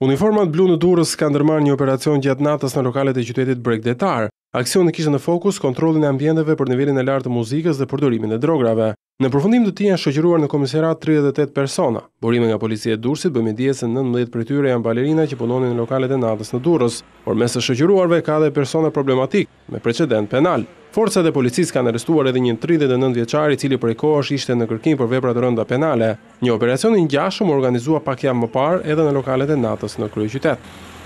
Uniformat blu në Durrës kanë ndërmarrë një operacion gjatë natës në lokalet e qytetit bregdetar. Aksioni kishte në fokus kontrollin e ambienteve për nivelin e lartë të muzikës dhe përdorimin e drograve. Në përfundim të tij janë shoqëruar në komisariat 38 persona. Burime nga policia e Durrësit bën mendje se 19 prej tyre janë balerina që punonin në lokalet e natës në Durrës, por mes të shoqëruarve ka edhe persona problematik me precedent penal. Forcat e policisë kanë arrestuar edhe një 39 vjeçar i cili prej kohësh ishte në kërkim për vepra të rënda penale. Një operacion i ngjashëm u organizua pak jam më parë edhe në lokalet e natës në kryeqytet. qytet.